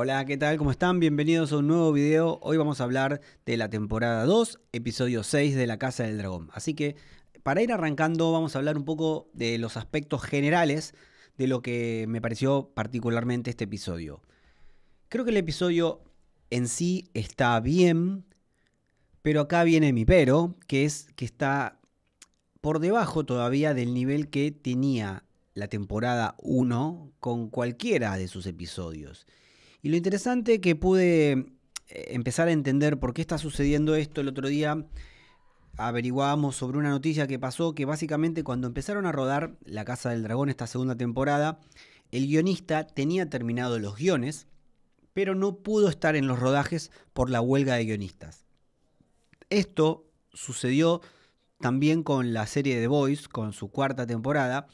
Hola, ¿qué tal? ¿Cómo están? Bienvenidos a un nuevo video. Hoy vamos a hablar de la temporada 2, episodio 6 de La Casa del Dragón. Así que, para ir arrancando, vamos a hablar un poco de los aspectos generales de lo que me pareció particularmente este episodio. Creo que el episodio en sí está bien, pero acá viene mi pero, que es que está por debajo todavía del nivel que tenía la temporada 1 con cualquiera de sus episodios. Y lo interesante que pude eh, empezar a entender por qué está sucediendo esto el otro día, averiguábamos sobre una noticia que pasó que básicamente cuando empezaron a rodar La Casa del Dragón esta segunda temporada, el guionista tenía terminado los guiones, pero no pudo estar en los rodajes por la huelga de guionistas. Esto sucedió también con la serie The Boys, con su cuarta temporada,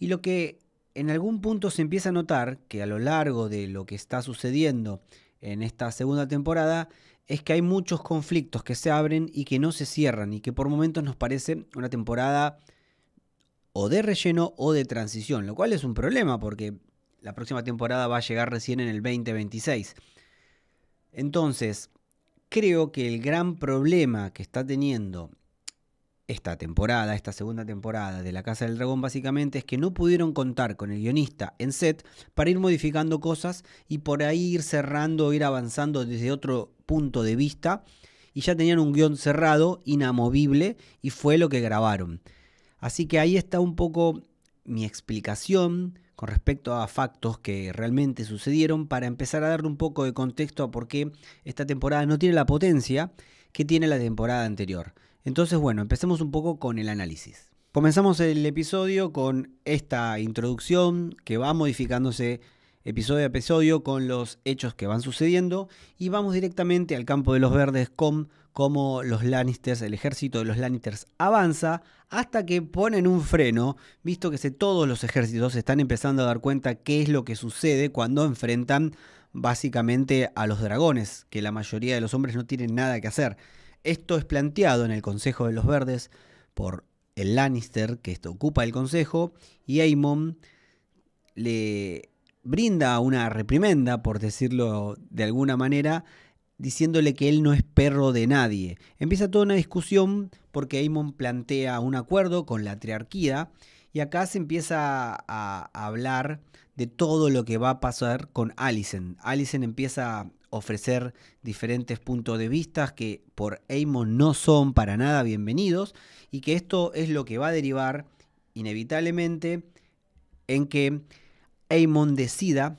y lo que en algún punto se empieza a notar que a lo largo de lo que está sucediendo en esta segunda temporada es que hay muchos conflictos que se abren y que no se cierran y que por momentos nos parece una temporada o de relleno o de transición, lo cual es un problema porque la próxima temporada va a llegar recién en el 2026. Entonces, creo que el gran problema que está teniendo esta temporada, esta segunda temporada de La Casa del Dragón, básicamente es que no pudieron contar con el guionista en set para ir modificando cosas y por ahí ir cerrando, ir avanzando desde otro punto de vista. Y ya tenían un guión cerrado, inamovible, y fue lo que grabaron. Así que ahí está un poco mi explicación con respecto a factos que realmente sucedieron para empezar a darle un poco de contexto a por qué esta temporada no tiene la potencia que tiene la temporada anterior. Entonces, bueno, empecemos un poco con el análisis. Comenzamos el episodio con esta introducción que va modificándose episodio a episodio con los hechos que van sucediendo y vamos directamente al campo de los verdes con cómo los Lannisters, el ejército de los Lannisters avanza hasta que ponen un freno, visto que todos los ejércitos están empezando a dar cuenta qué es lo que sucede cuando enfrentan básicamente a los dragones, que la mayoría de los hombres no tienen nada que hacer. Esto es planteado en el Consejo de los Verdes por el Lannister, que esto ocupa el Consejo, y Aemon le brinda una reprimenda, por decirlo de alguna manera, diciéndole que él no es perro de nadie. Empieza toda una discusión porque Aemon plantea un acuerdo con la triarquía y acá se empieza a hablar de todo lo que va a pasar con Alicent. Alicent empieza ofrecer diferentes puntos de vista que por Eamon no son para nada bienvenidos y que esto es lo que va a derivar inevitablemente en que Eamon decida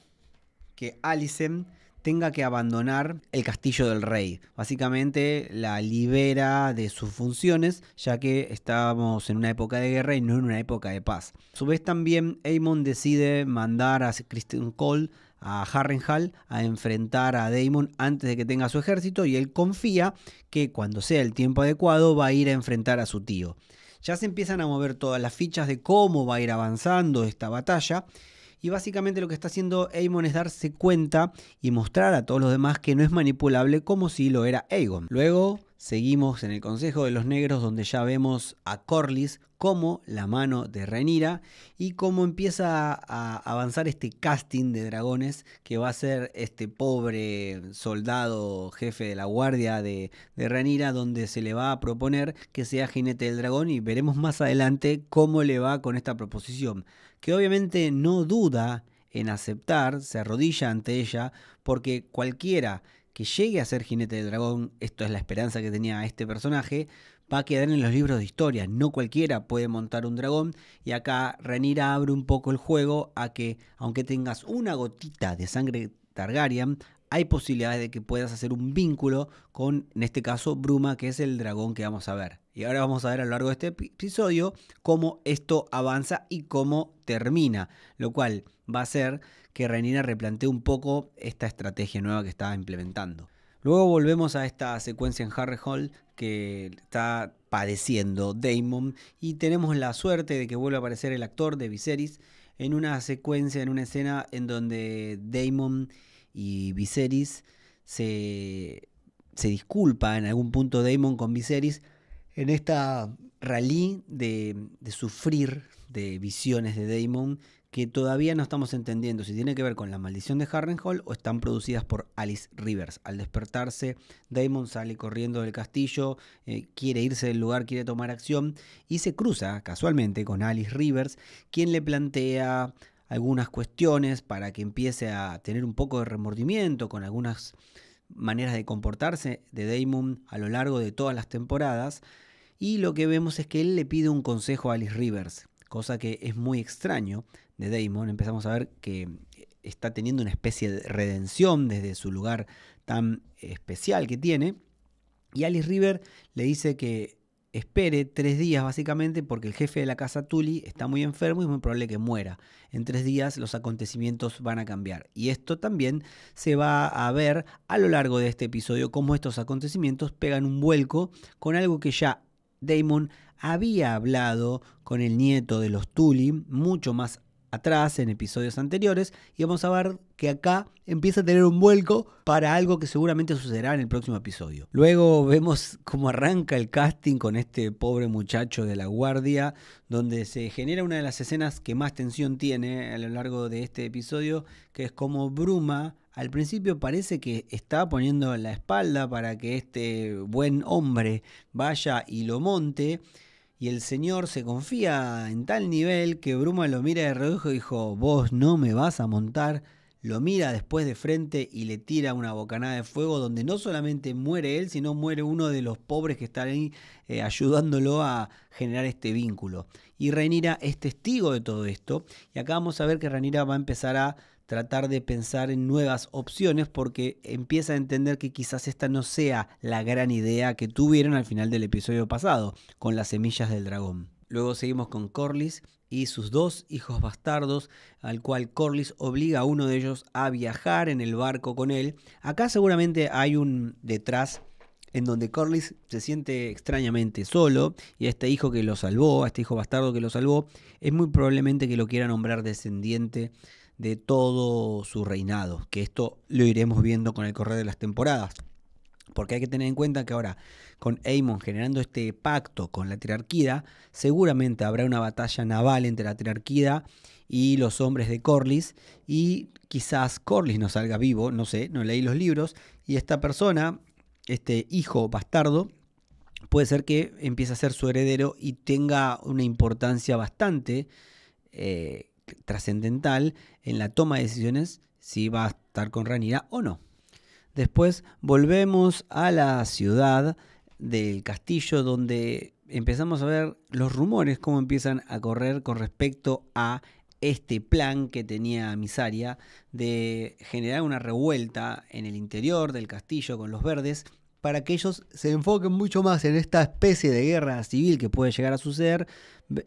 que Alicent tenga que abandonar el castillo del rey. Básicamente la libera de sus funciones, ya que estamos en una época de guerra y no en una época de paz. A su vez también Amon decide mandar a Christian Cole a Harrenhal a enfrentar a Daemon antes de que tenga su ejército y él confía que cuando sea el tiempo adecuado va a ir a enfrentar a su tío. Ya se empiezan a mover todas las fichas de cómo va a ir avanzando esta batalla. Y básicamente lo que está haciendo Aemon es darse cuenta y mostrar a todos los demás que no es manipulable como si lo era Aegon. Luego Seguimos en el Consejo de los Negros donde ya vemos a Corlys como la mano de Rhaenyra y cómo empieza a avanzar este casting de dragones que va a ser este pobre soldado jefe de la guardia de, de donde se le va a proponer que sea jinete del dragón y veremos más adelante cómo le va con esta proposición que obviamente no duda en aceptar, se arrodilla ante ella porque cualquiera que llegue a ser jinete de dragón, esto es la esperanza que tenía este personaje, va a quedar en los libros de historia. No cualquiera puede montar un dragón. Y acá Renira abre un poco el juego a que, aunque tengas una gotita de sangre Targaryen, hay posibilidades de que puedas hacer un vínculo con, en este caso, Bruma, que es el dragón que vamos a ver. Y ahora vamos a ver a lo largo de este episodio cómo esto avanza y cómo termina, lo cual va a hacer que Renina replantee un poco esta estrategia nueva que estaba implementando. Luego volvemos a esta secuencia en Harry Hall que está padeciendo Damon y tenemos la suerte de que vuelve a aparecer el actor de Viserys en una secuencia, en una escena en donde Damon y Viserys se, se disculpa en algún punto Damon con Viserys en esta rally de, de sufrir de visiones de Damon que todavía no estamos entendiendo si tiene que ver con la maldición de Harrenhal o están producidas por Alice Rivers. Al despertarse, Damon sale corriendo del castillo, eh, quiere irse del lugar, quiere tomar acción y se cruza casualmente con Alice Rivers, quien le plantea algunas cuestiones para que empiece a tener un poco de remordimiento con algunas maneras de comportarse de Damon a lo largo de todas las temporadas. Y lo que vemos es que él le pide un consejo a Alice Rivers, cosa que es muy extraño de Damon. Empezamos a ver que está teniendo una especie de redención desde su lugar tan especial que tiene. Y Alice River le dice que espere tres días básicamente porque el jefe de la casa Tuli está muy enfermo y es muy probable que muera. En tres días los acontecimientos van a cambiar. Y esto también se va a ver a lo largo de este episodio cómo estos acontecimientos pegan un vuelco con algo que ya Damon había hablado con el nieto de los Tuli mucho más atrás, en episodios anteriores, y vamos a ver que acá empieza a tener un vuelco para algo que seguramente sucederá en el próximo episodio. Luego vemos cómo arranca el casting con este pobre muchacho de la guardia, donde se genera una de las escenas que más tensión tiene a lo largo de este episodio, que es como Bruma al principio parece que está poniendo la espalda para que este buen hombre vaya y lo monte. Y el señor se confía en tal nivel que Bruma lo mira de reojo y dijo, vos no me vas a montar. Lo mira después de frente y le tira una bocanada de fuego donde no solamente muere él, sino muere uno de los pobres que están ahí eh, ayudándolo a generar este vínculo. Y Reinira es testigo de todo esto. Y acá vamos a ver que Rhaenyra va a empezar a tratar de pensar en nuevas opciones porque empieza a entender que quizás esta no sea la gran idea que tuvieron al final del episodio pasado, con las semillas del dragón. Luego seguimos con Corlys y sus dos hijos bastardos, al cual Corlys obliga a uno de ellos a viajar en el barco con él. Acá seguramente hay un detrás en donde Corlys se siente extrañamente solo y este hijo que lo salvó, este hijo bastardo que lo salvó, es muy probablemente que lo quiera nombrar descendiente de todo su reinado, que esto lo iremos viendo con el correr de las temporadas. Porque hay que tener en cuenta que ahora, con Aemon generando este pacto con la triarquía seguramente habrá una batalla naval entre la triarquía y los hombres de Corlys. Y quizás Corlys no salga vivo, no sé, no leí los libros. Y esta persona, este hijo bastardo, puede ser que empiece a ser su heredero y tenga una importancia bastante eh, trascendental en la toma de decisiones si va a estar con Ranira o no. Después volvemos a la ciudad del castillo donde empezamos a ver los rumores, cómo empiezan a correr con respecto a este plan que tenía Misaria de generar una revuelta en el interior del castillo con los verdes para que ellos se enfoquen mucho más en esta especie de guerra civil que puede llegar a suceder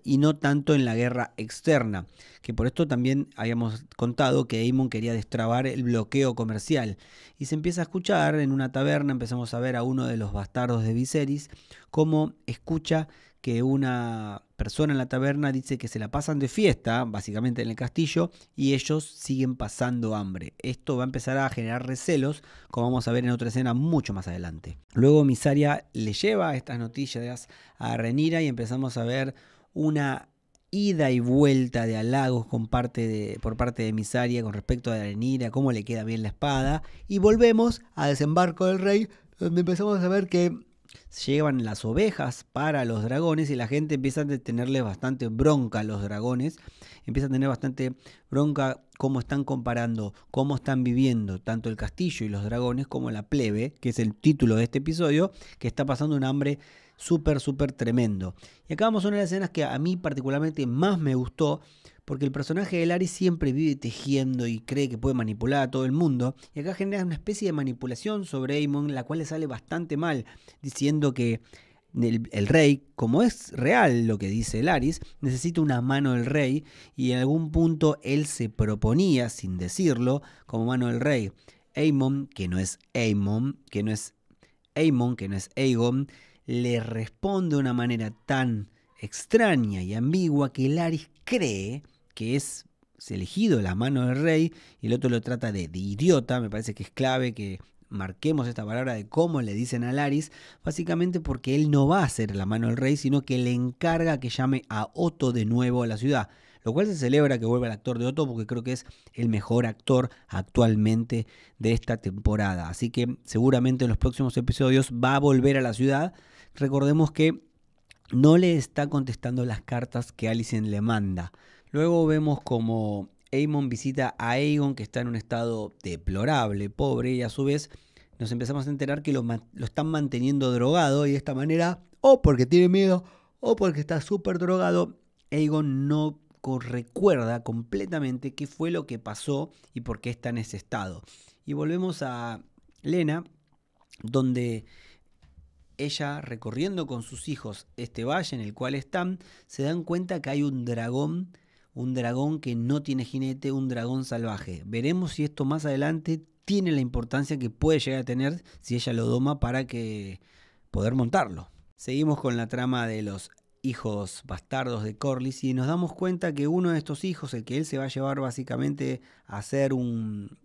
y no tanto en la guerra externa, que por esto también habíamos contado que Eamon quería destrabar el bloqueo comercial. Y se empieza a escuchar en una taberna, empezamos a ver a uno de los bastardos de Viserys, cómo escucha que una persona en la taberna dice que se la pasan de fiesta, básicamente en el castillo, y ellos siguen pasando hambre. Esto va a empezar a generar recelos, como vamos a ver en otra escena mucho más adelante. Luego Misaria le lleva estas noticias a Renira y empezamos a ver una ida y vuelta de halagos por parte de Misaria con respecto a Arenira, cómo le queda bien la espada, y volvemos a Desembarco del Rey, donde empezamos a ver que llevan las ovejas para los dragones y la gente empieza a tenerle bastante bronca a los dragones, empieza a tener bastante bronca cómo están comparando, cómo están viviendo tanto el castillo y los dragones como la plebe, que es el título de este episodio, que está pasando un hambre súper, súper tremendo. Y acá vamos a una de las escenas que a mí particularmente más me gustó, porque el personaje de Laris siempre vive tejiendo y cree que puede manipular a todo el mundo, y acá genera una especie de manipulación sobre Amon, la cual le sale bastante mal, diciendo que el, rey, como es real lo que dice Laris, necesita una mano del rey y en algún punto él se proponía, sin decirlo, como mano del rey. Aemon, que no es Aemon, que no es Aemon, que no es Aegon, le responde de una manera tan extraña y ambigua que Laris cree que es elegido la mano del rey y el otro lo trata de, idiota, me parece que es clave que marquemos esta palabra de cómo le dicen a Laris, básicamente porque él no va a ser la mano del rey, sino que le encarga que llame a Otto de nuevo a la ciudad lo cual se celebra que vuelva el actor de Otto porque creo que es el mejor actor actualmente de esta temporada. Así que seguramente en los próximos episodios va a volver a la ciudad. Recordemos que no le está contestando las cartas que Alicent le manda. Luego vemos como Aemon visita a Aegon que está en un estado deplorable, pobre, y a su vez nos empezamos a enterar que lo, lo están manteniendo drogado y de esta manera, o porque tiene miedo, o porque está súper drogado, Aegon no recuerda completamente qué fue lo que pasó y por qué está en ese estado. Y volvemos a Lena, donde ella, recorriendo con sus hijos este valle en el cual están, se dan cuenta que hay un dragón, un dragón que no tiene jinete, un dragón salvaje. Veremos si esto más adelante tiene la importancia que puede llegar a tener si ella lo doma para que poder montarlo. Seguimos con la trama de los hijos bastardos de Corlys y nos damos cuenta que uno de estos hijos, el que él se va a llevar básicamente a ser un,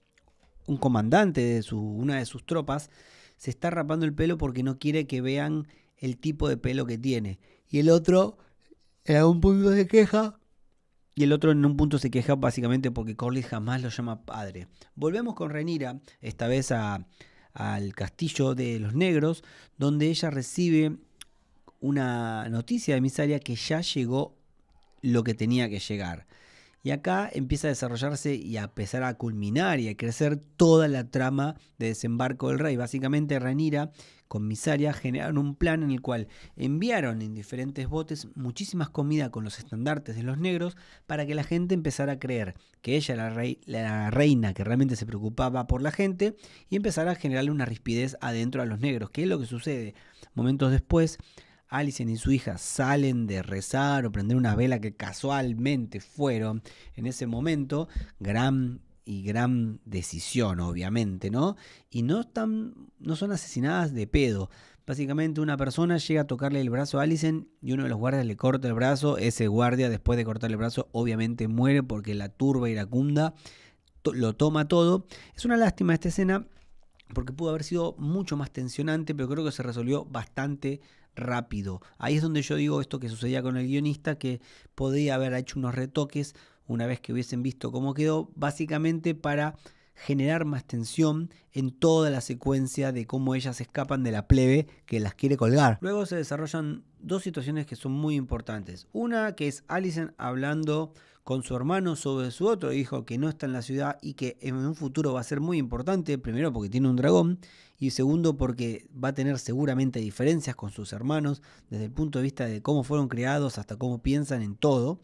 un comandante de su, una de sus tropas, se está rapando el pelo porque no quiere que vean el tipo de pelo que tiene. Y el otro en algún punto se queja. Y el otro en un punto se queja básicamente porque Corlys jamás lo llama padre. Volvemos con Renira, esta vez a, al castillo de los negros, donde ella recibe una noticia de Misaria que ya llegó lo que tenía que llegar. Y acá empieza a desarrollarse y a empezar a culminar y a crecer toda la trama de desembarco del rey. Básicamente Ranira con Misaria generaron un plan en el cual enviaron en diferentes botes muchísimas comida con los estandartes de los negros para que la gente empezara a creer que ella era la, reina que realmente se preocupaba por la gente y empezara a generarle una rispidez adentro a los negros, que es lo que sucede. Momentos después Alison y su hija salen de rezar o prender una vela que casualmente fueron en ese momento, gran y gran decisión, obviamente, ¿no? Y no están, no son asesinadas de pedo. Básicamente una persona llega a tocarle el brazo a Allison y uno de los guardias le corta el brazo. Ese guardia después de cortarle el brazo obviamente muere porque la turba iracunda lo toma todo. Es una lástima esta escena porque pudo haber sido mucho más tensionante, pero creo que se resolvió bastante rápido. Ahí es donde yo digo esto que sucedía con el guionista, que podía haber hecho unos retoques una vez que hubiesen visto cómo quedó, básicamente para generar más tensión en toda la secuencia de cómo ellas escapan de la plebe que las quiere colgar. Luego se desarrollan dos situaciones que son muy importantes. Una que es Alison hablando con su hermano sobre su otro hijo que no está en la ciudad y que en un futuro va a ser muy importante, primero porque tiene un dragón y segundo porque va a tener seguramente diferencias con sus hermanos desde el punto de vista de cómo fueron creados hasta cómo piensan en todo.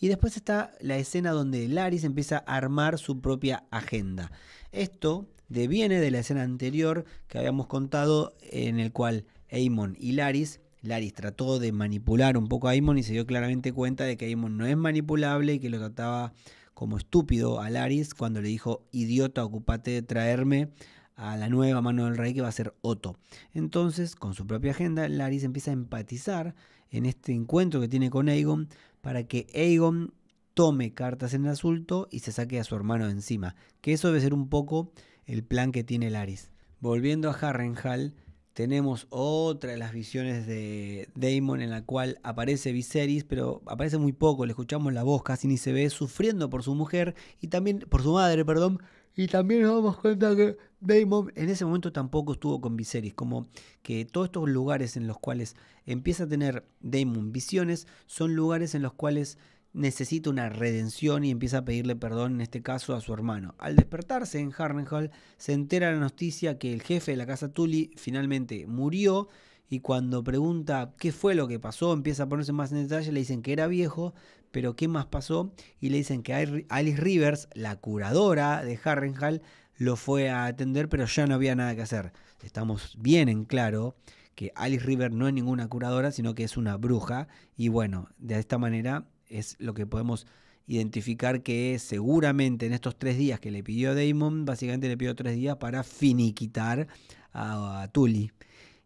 Y después está la escena donde Laris empieza a armar su propia agenda. Esto deviene de la escena anterior que habíamos contado en el cual Amon y Laris Laris trató de manipular un poco a Aimon y se dio claramente cuenta de que Aimon no es manipulable y que lo trataba como estúpido a Laris cuando le dijo, idiota, ocupate de traerme a la nueva mano del rey que va a ser Otto. Entonces, con su propia agenda, Laris empieza a empatizar en este encuentro que tiene con Aegon para que Aegon tome cartas en el asunto y se saque a su hermano de encima. Que eso debe ser un poco el plan que tiene Laris. Volviendo a Harrenhal, tenemos otra de las visiones de Damon en la cual aparece Viserys, pero aparece muy poco, le escuchamos la voz, casi ni se ve, sufriendo por su mujer y también por su madre, perdón. Y también nos damos cuenta que Damon en ese momento tampoco estuvo con Viserys, como que todos estos lugares en los cuales empieza a tener Damon visiones son lugares en los cuales necesita una redención y empieza a pedirle perdón, en este caso a su hermano. Al despertarse en Harrenhal, se entera la noticia que el jefe de la casa Tully finalmente murió y cuando pregunta qué fue lo que pasó, empieza a ponerse más en detalle, le dicen que era viejo, pero qué más pasó y le dicen que Alice Rivers, la curadora de Harrenhal, lo fue a atender, pero ya no había nada que hacer. Estamos bien en claro que Alice Rivers no es ninguna curadora, sino que es una bruja. Y bueno, de esta manera es lo que podemos identificar que seguramente en estos tres días que le pidió Damon, básicamente le pidió tres días para finiquitar a, Tully.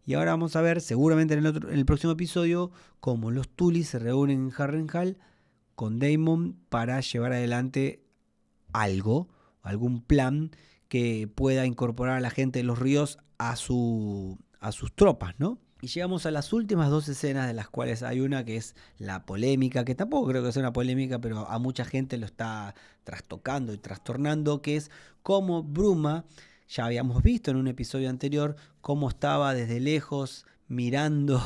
Y ahora vamos a ver, seguramente en el, próximo episodio, cómo los Tully se reúnen en Harrenhal con Damon para llevar adelante algo, algún plan que pueda incorporar a la gente de los ríos a, su, a sus tropas, ¿no? Y llegamos a las últimas dos escenas, de las cuales hay una que es la polémica, que tampoco creo que sea una polémica, pero a mucha gente lo está trastocando y trastornando, que es cómo Bruma, ya habíamos visto en un episodio anterior, cómo estaba desde lejos mirando,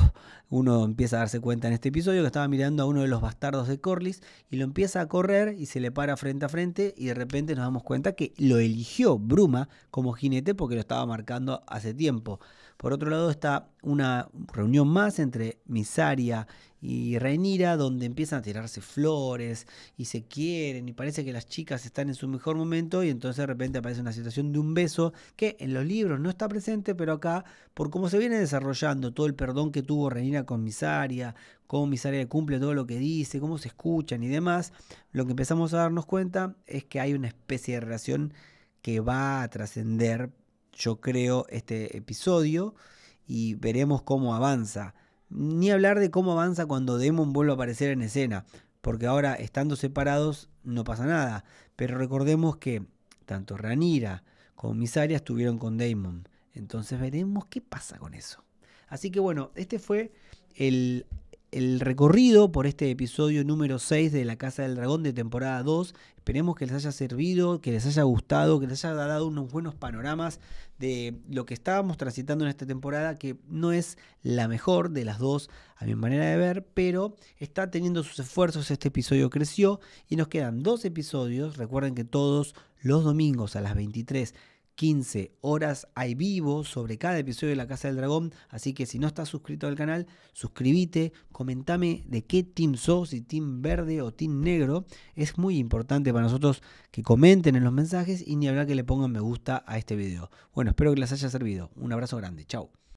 uno empieza a darse cuenta en este episodio que estaba mirando a uno de los bastardos de Corlys y lo empieza a correr y se le para frente a frente y de repente nos damos cuenta que lo eligió Bruma como jinete porque lo estaba marcando hace tiempo. Por otro lado está una reunión más entre Misaria y Renira, donde empiezan a tirarse flores y se quieren y parece que las chicas están en su mejor momento y entonces de repente aparece una situación de un beso que en los libros no está presente, pero acá, por cómo se viene desarrollando todo el perdón que tuvo Renira con Misaria, cómo Misaria cumple todo lo que dice, cómo se escuchan y demás, lo que empezamos a darnos cuenta es que hay una especie de relación que va a trascender, yo creo, este episodio y veremos cómo avanza ni hablar de cómo avanza cuando Demon vuelve a aparecer en escena, porque ahora estando separados no pasa nada. Pero recordemos que tanto Ranira como Misaria estuvieron con Damon. Entonces veremos qué pasa con eso. Así que bueno, este fue el el recorrido por este episodio número 6 de La Casa del Dragón de temporada 2. Esperemos que les haya servido, que les haya gustado, que les haya dado unos buenos panoramas de lo que estábamos transitando en esta temporada, que no es la mejor de las dos a mi manera de ver, pero está teniendo sus esfuerzos, este episodio creció y nos quedan dos episodios. Recuerden que todos los domingos a las 23 15 horas hay vivo sobre cada episodio de La Casa del Dragón, así que si no estás suscrito al canal, suscríbete, comentame de qué team sos, si team verde o team negro, es muy importante para nosotros que comenten en los mensajes y ni hablar que le pongan me gusta a este video. Bueno, espero que les haya servido, un abrazo grande, chao.